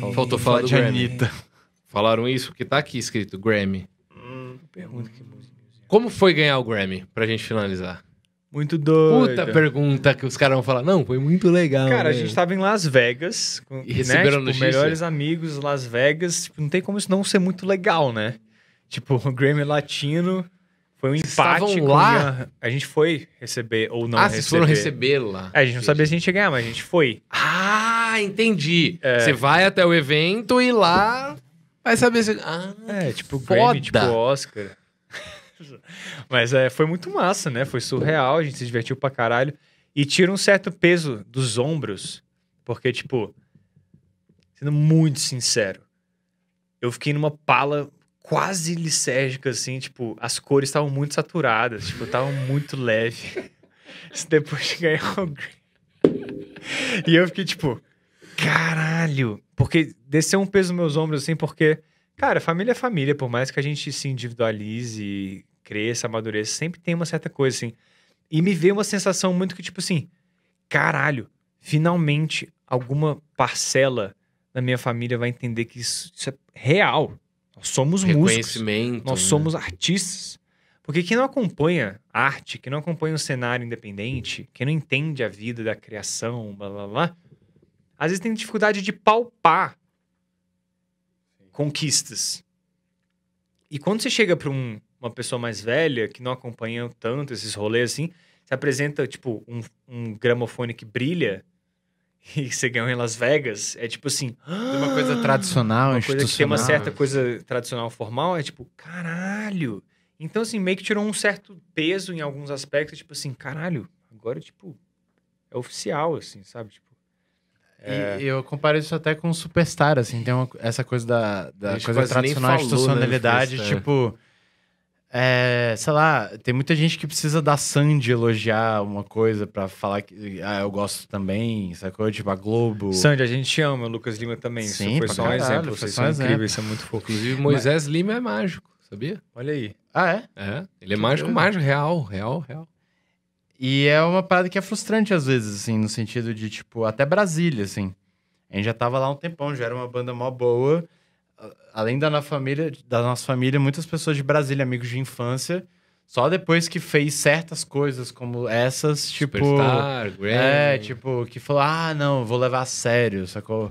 Faltou, Faltou falar, de Anitta. Falaram isso porque tá aqui escrito Grammy. Hum. pergunta que música. Como foi ganhar o Grammy, pra gente finalizar? Muito doido. Puta pergunta que os caras vão falar. Não, foi muito legal. Cara, a né? gente tava em Las Vegas. Com, e né, receberam né? tipo, melhores amigos, Las Vegas. Tipo, não tem como isso não ser muito legal, né? Tipo, o Grammy Latino foi um Vocês empate. lá? A gente foi receber ou não ah, receber. Ah, vocês foram receber lá. É, a gente não sabia se a gente ia ganhar, mas a gente foi. Ah! Ah, entendi. É. Você vai até o evento e lá vai saber se. Ah, é, tipo, tipo foda. Grammy, tipo Oscar. Mas é, foi muito massa, né? Foi surreal, a gente se divertiu pra caralho. E tira um certo peso dos ombros, porque, tipo, sendo muito sincero, eu fiquei numa pala quase lisérgica, assim, tipo, as cores estavam muito saturadas, tipo, estavam muito leve. Depois de ganhar o Grammy. E eu fiquei, tipo, caralho. Porque desceu um peso nos meus ombros, assim, porque, cara, família é família, por mais que a gente se individualize, cresça, amadureça, sempre tem uma certa coisa, assim. E me veio uma sensação muito que, tipo assim, caralho, finalmente alguma parcela da minha família vai entender que isso, isso é real. Nós somos músicos. Nós né? somos artistas. Porque quem não acompanha arte, quem não acompanha o cenário independente, quem não entende a vida da criação, blá blá blá, às vezes tem dificuldade de palpar conquistas. E quando você chega para um, uma pessoa mais velha, que não acompanha tanto esses rolês assim, você apresenta, tipo, um, um gramofone que brilha e você ganhou em Las Vegas, é tipo assim. uma coisa ah! tradicional, uma coisa que tem uma certa coisa tradicional formal, é tipo, caralho. Então, assim, meio que tirou um certo peso em alguns aspectos, tipo assim, caralho, agora, tipo, é oficial, assim, sabe? Tipo, é. E eu comparo isso até com o Superstar, assim, tem uma, essa coisa da, da coisa tradicional, né, institucionalidade, né, tipo... É, sei lá, tem muita gente que precisa da Sandy elogiar uma coisa para falar que ah, eu gosto também, sacou? Tipo, a Globo. Sandy, a gente ama, o Lucas Lima também. Sim, foi só um exemplo. Vocês são exemplo. incríveis, é muito fofo Inclusive, Moisés Mas... Lima é mágico, sabia? Olha aí. Ah, é? É. Ele é que mágico, Deus. mágico, real, real, real. E é uma parada que é frustrante às vezes, assim, no sentido de, tipo, até Brasília, assim. A gente já tava lá um tempão, já era uma banda mó boa. Além da, na família, da nossa família, muitas pessoas de Brasília, amigos de infância. Só depois que fez certas coisas como essas, tipo. Superstar, É, tipo, que falou: ah, não, vou levar a sério, sacou?